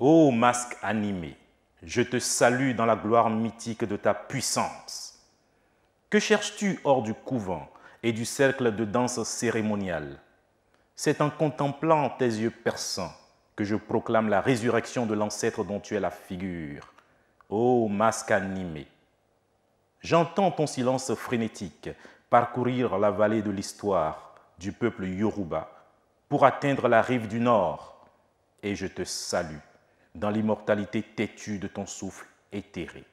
Ô masque animé, je te salue dans la gloire mythique de ta puissance. Que cherches-tu hors du couvent et du cercle de danse cérémoniale C'est en contemplant tes yeux perçants que je proclame la résurrection de l'ancêtre dont tu es la figure. Ô masque animé, j'entends ton silence frénétique parcourir la vallée de l'histoire du peuple Yoruba pour atteindre la rive du nord, et je te salue dans l'immortalité têtue de ton souffle éthéré.